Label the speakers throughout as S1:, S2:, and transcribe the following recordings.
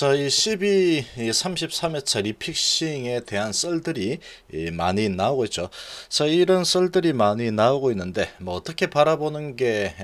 S1: 자, 이 CB 33회차 리픽싱에 대한 썰들이 많이 나오고 있죠. 자, 이런 썰들이 많이 나오고 있는데, 뭐 어떻게 바라보는 게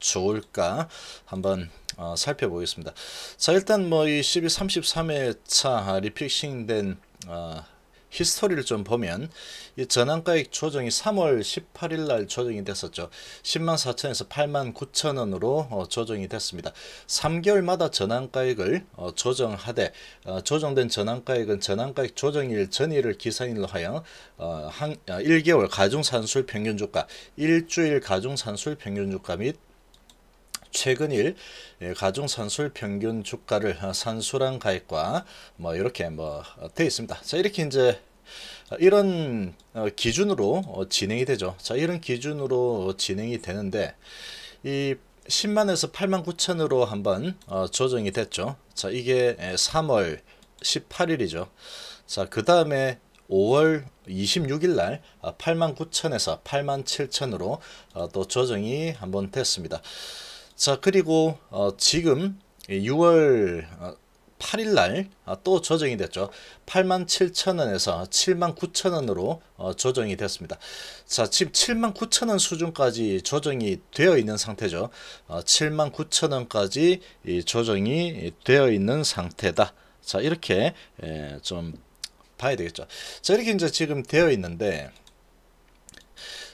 S1: 좋을까 한번 어, 살펴보겠습니다. 자, 일단 뭐이 CB 33회차 리픽싱된 어, 히스토리를 좀 보면 이 전환가액 조정이 3월 18일 날 조정이 됐었죠. 10만 4천에서 8만 9천 원으로 어, 조정이 됐습니다. 3개월마다 전환가액을 어, 조정하되 어, 조정된 전환가액은 전환가액 조정일 전일을 기산일로 하여 어, 한, 어, 1개월 가중산술 평균주가 일주일 가중산술 평균주가 및 최근일 예, 가중 산술 평균 주가를 아, 산수랑 가액과 뭐 이렇게 뭐 되어 있습니다. 자 이렇게 이제 어, 이런 어, 기준으로 어, 진행이 되죠. 자 이런 기준으로 진행이 되는데 이 10만에서 8만 9천으로 한번 조정이 됐죠. 자 이게 3월 예, 18일이죠. 자그 다음에 5월 26일 날 89,000에서 아, 87,000으로 또 조정이 한번 됐습니다. 자 그리고 어, 지금 6월 8일날 어, 아, 또 조정이 됐죠. 87,000원에서 79,000원으로 어, 조정이 됐습니다. 자, 지금 79,000원 수준까지 조정이 되어 있는 상태죠. 79,000원까지 어, 조정이 되어 있는 상태다. 자, 이렇게 예, 좀 봐야 되겠죠. 자, 이렇게 이제 지금 되어 있는데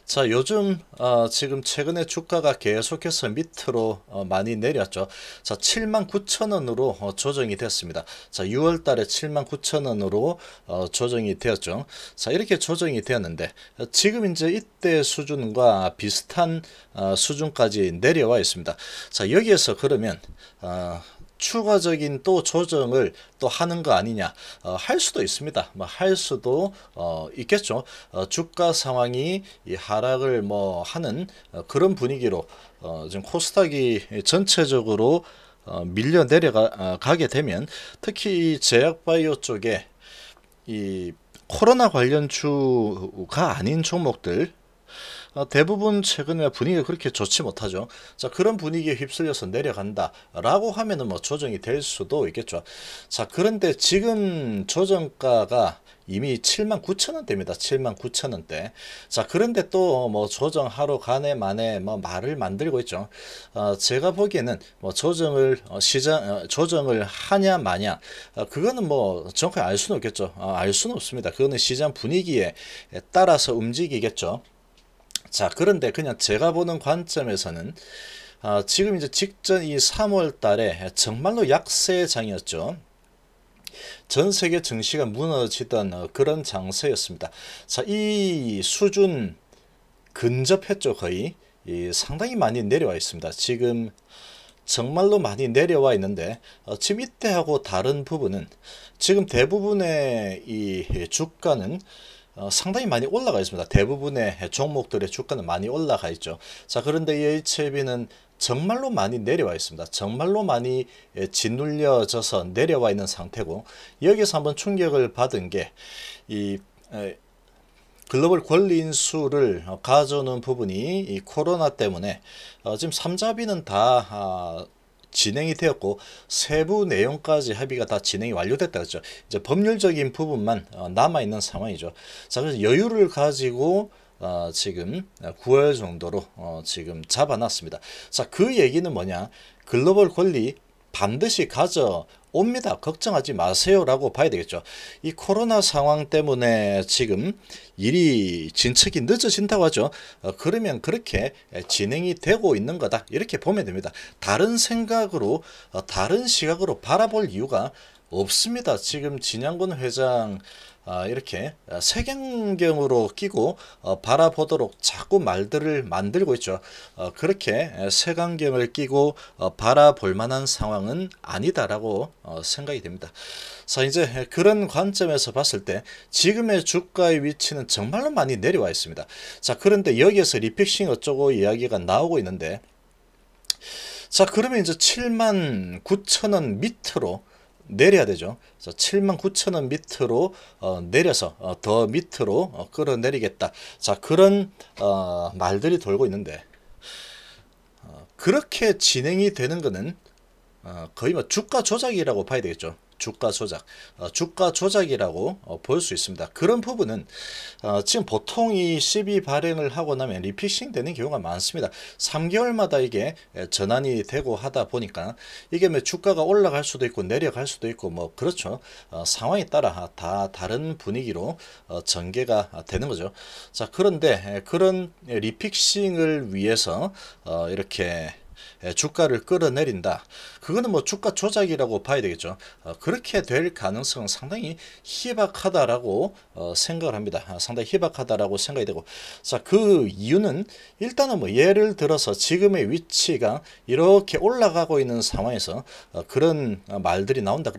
S1: 자 요즘 어, 지금 최근에 주가가 계속해서 밑으로 어, 많이 내렸죠 자 79,000원으로 어, 조정이 됐습니다 자 6월달에 79,000원으로 어, 조정이 되었죠 자 이렇게 조정이 되었는데 지금 이제 이때 수준과 비슷한 어, 수준까지 내려와 있습니다 자 여기에서 그러면 어, 추가적인 또 조정을 또 하는 거 아니냐 어, 할 수도 있습니다 뭐 할 수도 어, 있겠죠 어, 주가 상황이 이 하락을 뭐 하는 어, 그런 분위기로 어, 지금 코스닥이 전체적으로 어, 밀려 내려가게 되면 특히 제약바이오 쪽에 이 코로나 관련주가 아닌 종목들 어, 대부분 최근에 분위기가 그렇게 좋지 못하죠. 자 그런 분위기에 휩쓸려서 내려간다라고 하면은 뭐 조정이 될 수도 있겠죠. 자 그런데 지금 조정가가 이미 7만 9천 원대입니다. 7만 9천 원대. 자 그런데 또 뭐 조정하러 가네 만에 뭐 말을 만들고 있죠. 어, 제가 보기에는 뭐 조정을 어, 시장 어, 조정을 하냐 마냐 어, 그거는 뭐 정확히 알 수는 없겠죠. 어, 알 수는 없습니다. 그거는 시장 분위기에 따라서 움직이겠죠. 자, 그런데 그냥 제가 보는 관점에서는 아, 지금 이제 직전 이 3월 달에 정말로 약세 장이었죠. 전 세계 증시가 무너지던 어, 그런 장세였습니다. 자, 이 수준 근접했죠, 거의. 이 상당히 많이 내려와 있습니다. 지금 정말로 많이 내려와 있는데 어, 지금 이때하고 다른 부분은 지금 대부분의 이 예, 주가는 어, 상당히 많이 올라가 있습니다. 대부분의 종목들의 주가는 많이 올라가 있죠. 자 그런데 이 h e b 는 정말로 많이 내려와 있습니다. 정말로 많이 예, 짓눌려져서 내려와 있는 상태고 여기서 한번 충격을 받은 게 이 글로벌 권리인수를 가져오는 부분이 이 코로나 때문에 어, 지금 삼자비는 다 아, 진행이 되었고 세부 내용까지 합의가 다 진행이 완료됐다 그랬죠. 이제 법률적인 부분만 어, 남아 있는 상황이죠. 자 그래서 여유를 가지고 어, 지금 9월 정도로 어, 지금 잡아놨습니다. 자, 그 얘기는 뭐냐? 글로벌 권리 반드시 가져 옵니다. 걱정하지 마세요라고 봐야 되겠죠. 이 코로나 상황 때문에 지금 일이 진척이 늦어진다고 하죠. 어, 그러면 그렇게 진행이 되고 있는 거다. 이렇게 보면 됩니다. 다른 생각으로 어, 다른 시각으로 바라볼 이유가 없습니다. 지금 진양군 회장 아, 이렇게 색안경으로 끼고 어, 바라보도록 자꾸 말들을 만들고 있죠. 어, 그렇게 색안경을 끼고 어, 바라볼 만한 상황은 아니다라고 생각이 됩니다. 자 이제 그런 관점에서 봤을 때 지금의 주가의 위치는 정말로 많이 내려와 있습니다. 자 그런데 여기에서 리픽싱 어쩌고 이야기가 나오고 있는데 자 그러면 이제 7만 9천원 밑으로 내려야 되죠. 그래서 7만 9천 원 밑으로 어, 내려서 어, 더 밑으로 어, 끌어내리겠다. 자 그런 어, 말들이 돌고 있는데 어, 그렇게 진행이 되는 것은 어, 거의 뭐 주가 조작이라고 봐야 되겠죠. 주가 조작, 어, 주가 조작이라고 볼수 어, 있습니다. 그런 부분은 어, 지금 보통 이 시비 발행을 하고 나면 리픽싱 되는 경우가 많습니다. 3개월마다 이게 전환이 되고 하다 보니까 이게 뭐 주가가 올라갈 수도 있고 내려갈 수도 있고 뭐 그렇죠. 상황에 따라 다 다른 분위기로 전개가 되는 거죠. 자 그런데 그런 리픽싱을 위해서 이렇게 주가를 끌어내린다. 그거는 뭐 주가 조작이라고 봐야 되겠죠. 어, 그렇게 될 가능성은 상당히 희박하다라고 어, 생각을 합니다. 아, 상당히 희박하다라고 생각이 되고 자그 이유는 일단은 뭐 예를 들어서 지금의 위치가 이렇게 올라가고 있는 상황에서 어, 그런 말들이 나온다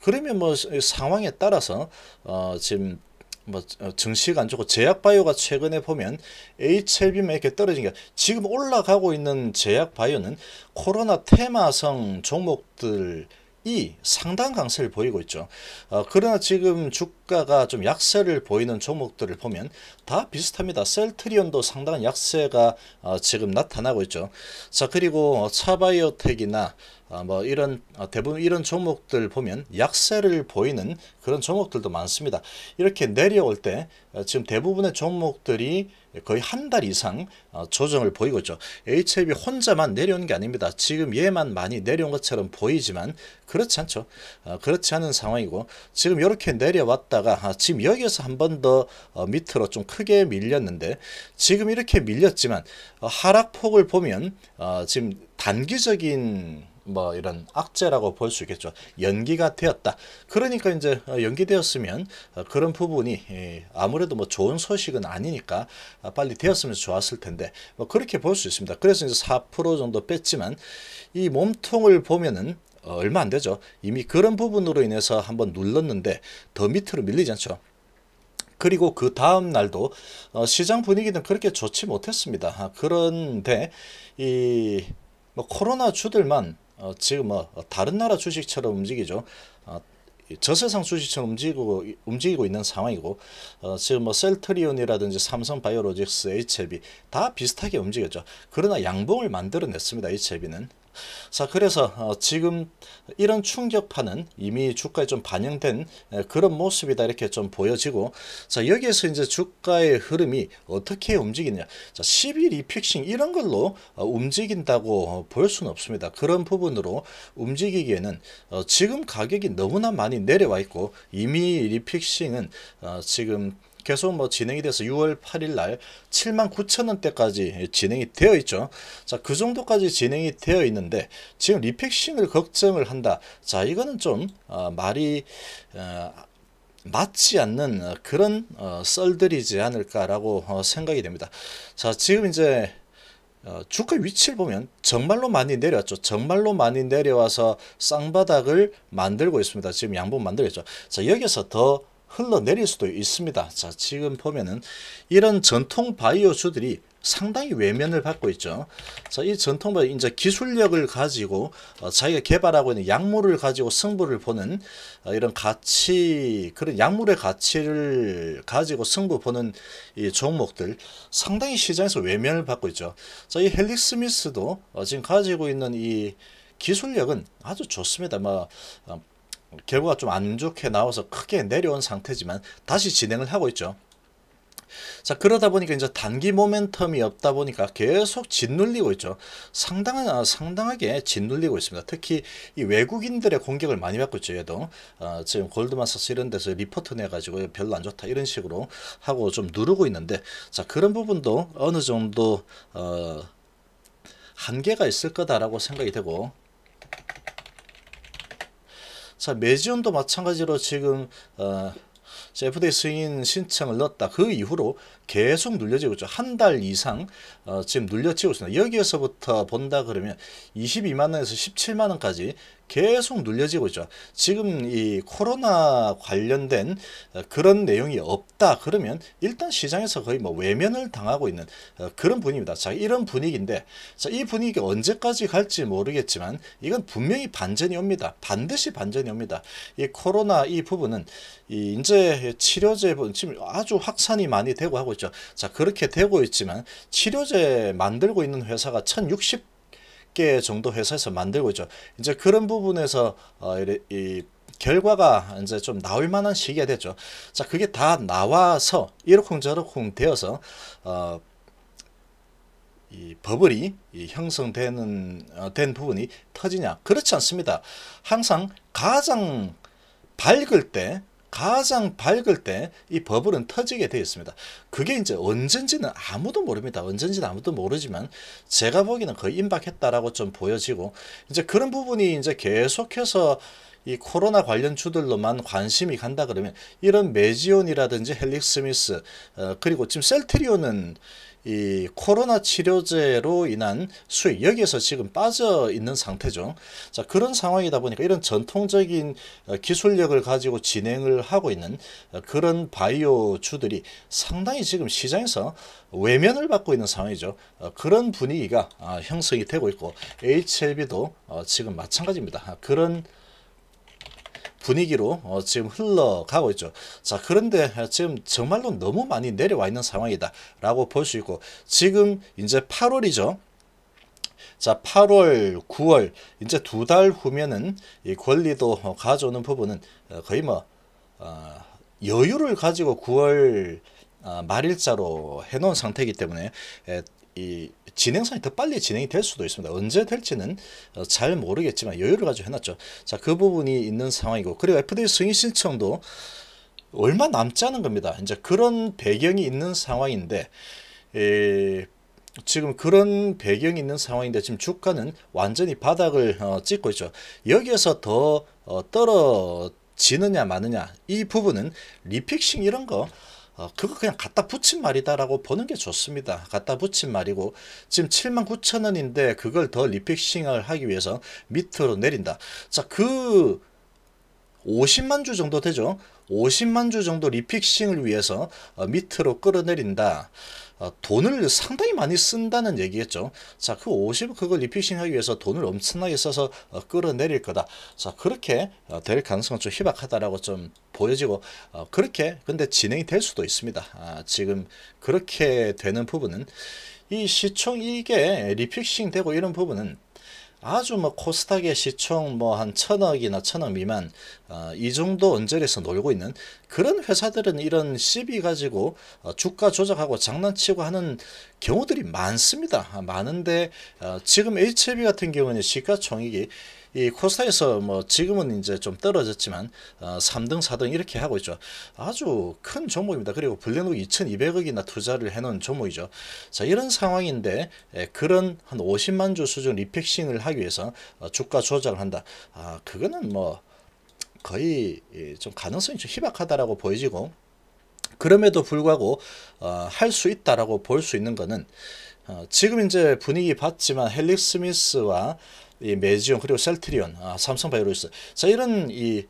S1: 그러면 뭐 상황에 따라서 지금 뭐 어, 증시가 안 좋고 제약바이오가 최근에 보면 HLB만 이렇게 떨어진 게 지금 올라가고 있는 제약바이오는 코로나 테마성 종목들 이 상당 강세를 보이고 있죠. 어, 그러나 지금 주가가 좀 약세를 보이는 종목들을 보면 다 비슷합니다. 셀트리온도 상당한 약세가 어, 지금 나타나고 있죠. 자 그리고 차바이오텍이나 어, 뭐 이런 어, 대부분 이런 종목들 보면 약세를 보이는 그런 종목들도 많습니다. 이렇게 내려올 때 어, 지금 대부분의 종목들이 거의 한 달 이상 어, 조정을 보이고 있죠. HLB 혼자만 내려온 게 아닙니다. 지금 얘만 많이 내려온 것처럼 보이지만 그렇지 않죠. 어, 그렇지 않은 상황이고 지금 이렇게 내려왔다가 아, 지금 여기에서 한 번더 어, 밑으로 좀 크게 밀렸는데 지금 이렇게 밀렸지만 하락폭을 보면 지금 단기적인 뭐 이런 악재라고 볼 수 있겠죠. 연기가 되었다. 그러니까 이제 어, 연기되었으면 어, 그런 부분이 예, 아무래도 뭐 좋은 소식은 아니니까 아, 빨리 되었으면 좋았을 텐데 뭐 그렇게 볼 수 있습니다. 그래서 이제 4% 정도 뺐지만 이 몸통을 보면은 어, 얼마 안 되죠. 이미 그런 부분으로 인해서 한번 눌렀는데 더 밑으로 밀리지 않죠. 그리고 그 다음 날도 시장 분위기는 그렇게 좋지 못했습니다. 아, 그런데 이 뭐 코로나 주들만 어, 지금 뭐 다른 나라 주식처럼 움직이죠. 어, 저세상 주식처럼 움직이고 움직이고 있는 상황이고 어, 지금 뭐 셀트리온이라든지 삼성바이오로직스, HLB 다 비슷하게 움직였죠. 그러나 양봉을 만들어냈습니다. HLB는 자 그래서 어, 지금 이런 충격파는 이미 주가에 좀 반영된 그런 모습이다 이렇게 좀 보여지고 자 여기에서 이제 주가의 흐름이 어떻게 움직이냐 자 10일 이픽싱 이런 걸로 어, 움직인다고 어, 볼 수는 없습니다 그런 부분으로 움직이기에는 지금 가격이 너무나 많이 내려와 있고 이미 리픽싱은 지금 계속 뭐 진행이 돼서 6월 8일 날 7만 9천 원대까지 진행이 되어 있죠. 자, 그 정도까지 진행이 되어 있는데 지금 리팩싱을 걱정을 한다. 자, 이거는 좀 어, 말이 어, 맞지 않는 그런 어, 썰들이지 않을까라고 어, 생각이 됩니다. 자, 지금 이제 어, 주가 위치를 보면 정말로 많이 내려왔죠. 정말로 많이 내려와서 쌍바닥을 만들고 있습니다. 지금 양봉 만들었죠. 자, 여기서 더 흘러내릴 수도 있습니다. 자, 지금 보면은 이런 전통 바이오주들이 상당히 외면을 받고 있죠. 자, 이 전통 바이오 이제 기술력을 가지고 어, 자기가 개발하고 있는 약물을 가지고 승부를 보는 어, 이런 가치 그런 약물의 가치를 가지고 승부 보는 이 종목들 상당히 시장에서 외면을 받고 있죠. 자, 이 헬릭 스미스도 어, 지금 가지고 있는 이 기술력은 아주 좋습니다. 뭐 어, 결과가 좀 안 좋게 나와서 크게 내려온 상태지만 다시 진행을 하고 있죠. 자 그러다 보니까 이제 단기 모멘텀이 없다 보니까 계속 짓눌리고 있죠. 상당한 아, 상당하게 짓눌리고 있습니다. 특히 이 외국인들의 공격을 많이 받고 있죠. 얘도 어, 지금 골드만삭스 이런 데서 리포트 내가지고 별로 안 좋다 이런 식으로 하고 좀 누르고 있는데 자 그런 부분도 어느 정도 어, 한계가 있을 거다라고 생각이 되고 자 매지온도 마찬가지로 지금 어, 자, FDA 승인 신청을 넣었다. 그 이후로 계속 눌려지고 있죠. 한 달 이상 어, 지금 눌려치고 있습니다. 여기에서부터 본다 그러면 22만 원에서 17만 원까지 계속 눌려지고 있죠. 지금 이 코로나 관련된 어, 그런 내용이 없다 그러면 일단 시장에서 거의 뭐 외면을 당하고 있는 어, 그런 분위기입니다. 자, 이런 분위기인데 자, 이 분위기가 언제까지 갈지 모르겠지만 이건 분명히 반전이 옵니다. 반드시 반전이 옵니다. 이 코로나 이 부분은 이 이제 치료제 지금 아주 확산이 많이 되고 하고 있죠. 거죠. 자 그렇게 되고 있지만 치료제 만들고 있는 회사가 1060개 정도 회사에서 만들고 있죠. 이제 그런 부분에서 어, 이, 이 결과가 이제 좀 나올 만한 시기가 됐죠. 자 그게 다 나와서 이러쿵저러쿵 되어서 어, 이 버블이 이 형성되는 어, 된 부분이 터지냐 그렇지 않습니다. 항상 가장 밝을 때 가장 밝을 때 이 버블은 터지게 되어 있습니다. 그게 이제 언젠지는 아무도 모릅니다. 언젠지는 아무도 모르지만 제가 보기에는 거의 임박했다라고 좀 보여지고 이제 그런 부분이 이제 계속해서 이 코로나 관련 주들로만 관심이 간다 그러면 이런 메지온이라든지 헬릭 스미스 어, 그리고 지금 셀트리온은 이 코로나 치료제로 인한 수익 여기에서 지금 빠져 있는 상태죠. 자 그런 상황이다 보니까 이런 전통적인 어, 기술력을 가지고 진행을 하고 있는 어, 그런 바이오 주들이 상당히 지금 시장에서 외면을 받고 있는 상황이죠. 어, 그런 분위기가 아, 형성이 되고 있고 HLB도 지금 마찬가지입니다. 아, 그런 분위기로 어, 지금 흘러가고 있죠. 자 그런데 지금 정말로 너무 많이 내려와 있는 상황이다 라고 볼 수 있고 지금 이제 8월이죠. 자 8월 9월 이제 두 달 후면은 이 권리도 가져오는 부분은 어, 거의 뭐 어, 여유를 가지고 9월 어, 말일자로 해놓은 상태이기 때문에 에, 이 진행상이 더 빨리 진행이 될 수도 있습니다. 언제 될지는 어, 잘 모르겠지만 여유를 가지고 해놨죠. 자, 그 부분이 있는 상황이고 그리고 FDA 승인 신청도 얼마 남지 않은 겁니다. 이제 그런 배경이 있는 상황인데 에, 지금 그런 배경이 있는 상황인데 지금 주가는 완전히 바닥을 어, 찍고 있죠. 여기에서 더 어, 떨어지느냐 마느냐 이 부분은 리픽싱 이런 거 어, 그거 그냥 갖다 붙인 말이다라고 보는 게 좋습니다. 갖다 붙인 말이고 지금 7만 9천 원인데 그걸 더 리픽싱을 하기 위해서 밑으로 내린다. 자, 그 50만 주 정도 되죠. 50만 주 정도 리픽싱을 위해서 어, 밑으로 끌어내린다. 어, 돈을 상당히 많이 쓴다는 얘기겠죠. 자, 그 50, 그걸 리피싱하기 위해서 돈을 엄청나게 써서 어, 끌어내릴 거다. 자, 그렇게 어, 될 가능성은 좀 희박하다라고 좀 보여지고 그렇게 근데 진행이 될 수도 있습니다. 아, 지금 그렇게 되는 부분은 이 시총 이게 리피싱 되고 이런 부분은 아주 뭐 코스닥의 시총 뭐 한 천억이나 천억 미만 어, 이 정도 언저리에서 놀고 있는 그런 회사들은 이런 시비 가지고 어, 주가 조작하고 장난치고 하는 경우들이 많습니다. 아, 많은데 어, 지금 HB 같은 경우는 시가총액이 이 코스닥에서 뭐 지금은 이제 좀 떨어졌지만 어, 3등, 4등 이렇게 하고 있죠. 아주 큰 종목입니다. 그리고 블랙록 2,200억이나 투자를 해놓은 종목이죠. 자 이런 상황인데 예, 그런 한 50만 주 수준 리픽싱을 하기 위해서 어, 주가 조작을 한다. 아 그거는 뭐 거의 예, 좀 가능성이 좀 희박하다라고 보여지고 그럼에도 불구하고 어, 할 수 있다라고 볼 수 있는 것은 어, 지금 이제 분위기 봤지만 헬릭 스미스와 이 메지온 그리고 셀트리온, 아, 삼성바이오로스 자 이런 이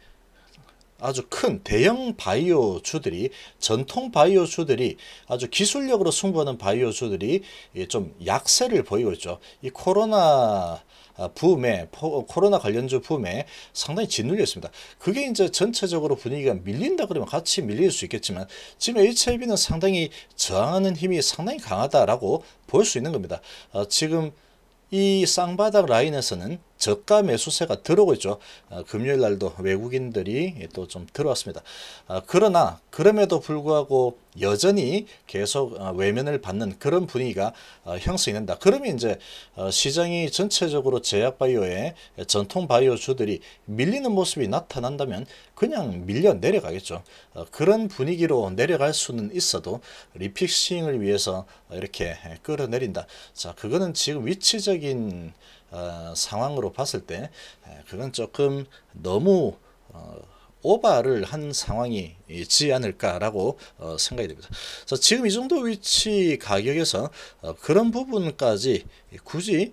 S1: 아주 큰 대형 바이오주들이 전통 바이오주들이 아주 기술력으로 승부하는 바이오주들이 좀 약세를 보이고 있죠. 이 코로나 아, 붐에 코로나 관련주 붐에 상당히 짓눌렸습니다 그게 이제 전체적으로 분위기가 밀린다 그러면 같이 밀릴 수 있겠지만 지금 HIV는 상당히 저항하는 힘이 상당히 강하다라고 볼 수 있는 겁니다. 아, 지금 이 쌍바닥 라인에서는 저가 매수세가 들어오고 있죠. 아, 금요일 날도 외국인들이 또 좀 들어왔습니다. 아, 그러나 그럼에도 불구하고 여전히 계속 아, 외면을 받는 그런 분위기가 형성이 된다. 그러면 이제 시장이 전체적으로 제약바이오의 전통 바이오주들이 밀리는 모습이 나타난다면 그냥 밀려 내려가겠죠. 그런 분위기로 내려갈 수는 있어도 리픽싱을 위해서 이렇게 끌어내린다. 자, 그거는 지금 위치적인 어, 상황으로 봤을 때 그건 조금 너무 어, 오바를 한 상황이지 않을까라고 어, 생각이 됩니다. 그래서 지금 이 정도 위치 가격에서 그런 부분까지 굳 이,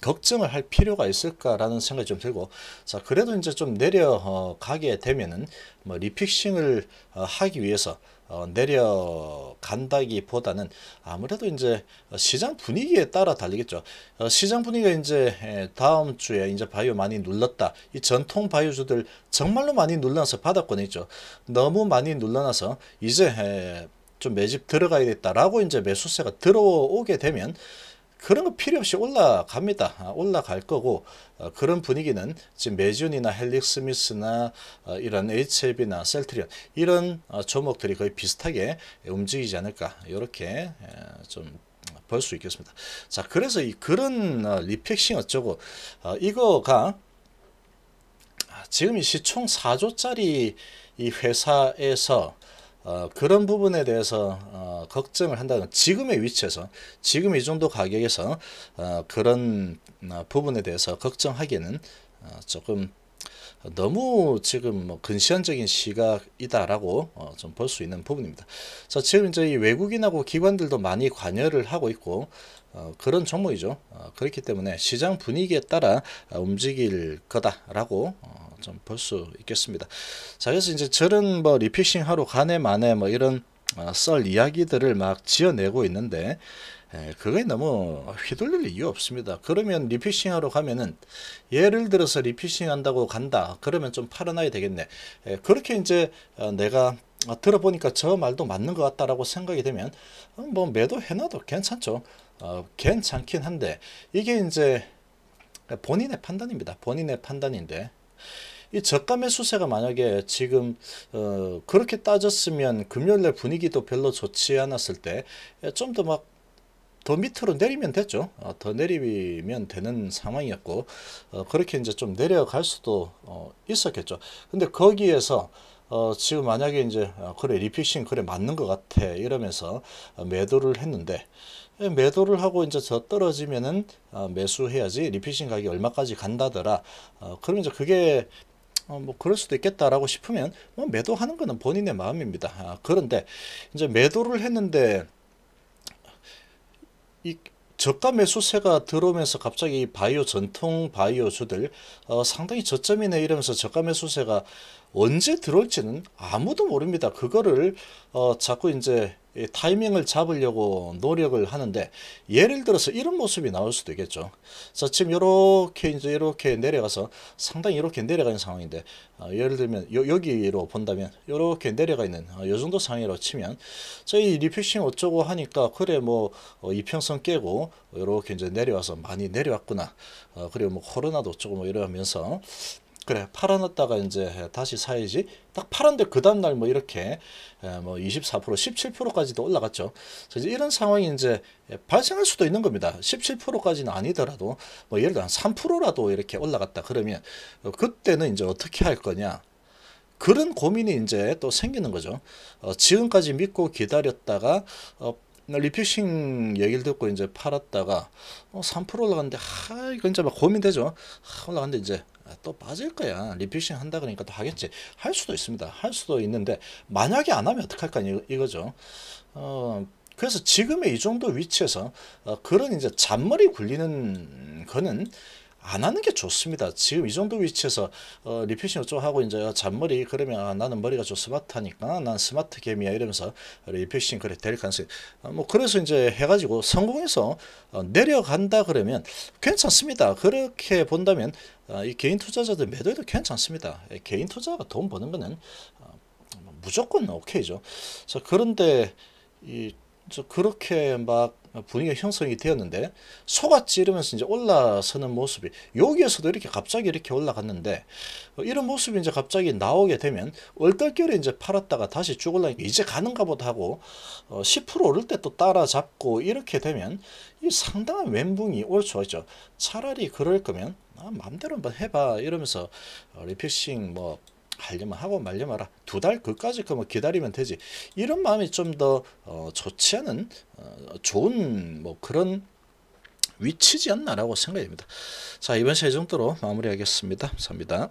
S1: 걱정을 할 필요가 있을까라는 생각이 좀 들고 자 그래도 이제 좀 내려가게 되면은 뭐 리픽싱을 하기 위해서 어, 내려간다기보다는 아무래도 이제 시장 분위기에 따라 달리겠죠. 어, 시장 분위기가 이제 예, 다음 주에 이제 바이오 많이 눌렀다. 이 전통 바이오주들 정말로 많이 눌러서 받았권에 있죠. 너무 많이 눌러놔서 이제 에, 예, 좀 매집 들어가야겠다라고 이제 매수세가 들어오게 되면 그런 거 필요 없이 올라갑니다. 아, 올라갈 거고 어, 그런 분위기는 지금 메준이나 헬릭 스미스나 어, 이런 HLB나 셀트리온 이런 종목들이 어, 거의 비슷하게 움직이지 않을까 이렇게 좀 볼 수 있겠습니다. 자 그래서 이 그런 리팩싱 어쩌고 이거가 지금 이 시총 4조짜리 이 회사에서 어, 그런 부분에 대해서 어, 걱정을 한다는 지금의 위치에서 지금 이 정도 가격에서 어, 그런 어, 부분에 대해서 걱정하기에는 어, 조금 너무 지금 뭐 근시안적인 시각이다라고 어좀 볼 수 있는 부분입니다. 자 지금 이제 이 외국인하고 기관들도 많이 관여를 하고 있고 어 그런 종목이죠. 어 그렇기 때문에 시장 분위기에 따라 움직일 거다라고 어, 좀볼수 있겠습니다. 자, 그래서 이제 저런 뭐 리피싱 하루 간에 만에 뭐 이런 어, 썰 이야기들을 막 지어내고 있는데 그게 너무 휘둘릴 이유 없습니다. 그러면 리피싱 하러 가면은 예를 들어서 리피싱 한다고 간다. 그러면 좀 팔아놔야 되겠네. 그렇게 이제 어, 내가 어, 들어보니까 저 말도 맞는 것 같다라고 생각이 되면 뭐 매도 해놔도 괜찮죠. 괜찮긴 한데 이게 이제 본인의 판단입니다. 본인의 판단인데 이 저가 매수세가 만약에 지금 어 그렇게 따졌으면 금요일날 분위기도 별로 좋지 않았을 때 좀더 예, 막더 밑으로 내리면 됐죠. 어더 내리면 되는 상황이었고 어 그렇게 이제 좀 내려갈 수도 어 있었겠죠. 근데 거기에서 어, 지금 만약에 이제 아, 그래 리픽싱 그래 맞는 것 같아 이러면서 어, 매도를 했는데 예, 매도를 하고 이제 저 떨어지면은 아, 매수해야지 리픽싱 가격이 얼마까지 간다더라 아, 그러면 이제 그게 어, 뭐 그럴 수도 있겠다라고 싶으면 뭐 매도하는 것은 본인의 마음입니다. 아, 그런데 이제 매도를 했는데 이 저가 매수세가 들어오면서 갑자기 바이오 전통 바이오주들 어, 상당히 저점이네 이러면서 저가 매수세가 언제 들어올지는 아무도 모릅니다. 그거를 어, 자꾸 이제 타이밍을 잡으려고 노력을 하는데 예를 들어서 이런 모습이 나올 수도 있겠죠. 자 지금 이렇게 이제 이렇게 내려가서 상당히 이렇게 내려가 는 상황인데 어, 예를 들면 요, 여기로 본다면 이렇게 내려가 있는 어, 요 정도 상위로 황 치면 저희 리피싱 어쩌고 하니까 그래 뭐 어, 이평선 깨고 이렇게 이제 내려와서 많이 내려왔구나. 어, 그리고 뭐 코로나도 어쩌고 뭐 이러면서 그래 팔아놨다가 이제 다시 사야지 딱 팔았는데 그 다음날 뭐 이렇게 뭐 24% 17%까지도 올라갔죠 그래서 이런 상황이 이제 발생할 수도 있는 겁니다 17%까지는 아니더라도 뭐 예를 들어 한 3%라도 이렇게 올라갔다 그러면 그때는 이제 어떻게 할 거냐 그런 고민이 이제 또 생기는 거죠 어, 지금까지 믿고 기다렸다가 어, 리피싱 얘기를 듣고 이제 팔았다가 어, 3% 올라갔는데 하이거 이제 막 고민되죠. 하, 올라갔는데 이제 아, 또 빠질 거야. 리피싱 한다 그러니까 또 하겠지. 할 수도 있습니다. 할 수도 있는데 만약에 안 하면 어떡할까 이거죠. 어, 그래서 지금의 이 정도 위치에서 어, 그런 이제 잔머리 굴리는 거는 안 하는 게 좋습니다. 지금 이 정도 위치에서 어, 리피싱 어쩌고 하고 이제 잔머리 그러면 아, 나는 머리가 좀 스마트하니까 난 스마트 개미야 이러면서 리피싱 그래 될 가능성이 아, 뭐 그래서 이제 해가지고 성공해서 어, 내려간다 그러면 괜찮습니다. 그렇게 본다면 어, 이 개인 투자자들 매도해도 괜찮습니다. 예, 개인 투자가 돈 버는 거는 어, 무조건 오케이죠. 그래서 그런데 이 그렇게 막 분위기가 형성이 되었는데 속았지 이러면서 이제 올라서는 모습이 여기에서도 이렇게 갑자기 이렇게 올라갔는데 이런 모습이 이제 갑자기 나오게 되면 얼떨결에 이제 팔았다가 다시 죽을라니까 이제 가는가 보다 하고 10% 어, 오를 때 또 따라잡고 이렇게 되면 이 상당한 멘붕이 올 수가 있죠. 차라리 그럴 거면 아, 마음대로 한번 해봐 이러면서 리필싱 뭐 하려면 하고 말려 마라. 두달 그까지 그뭐 기다리면 되지. 이런 마음이 좀더 어, 좋지 않은 어, 좋은 뭐 그런 위치지 않나라고 생각됩니다. 자 이번 세 정도로 마무리하겠습니다. 감사합니다.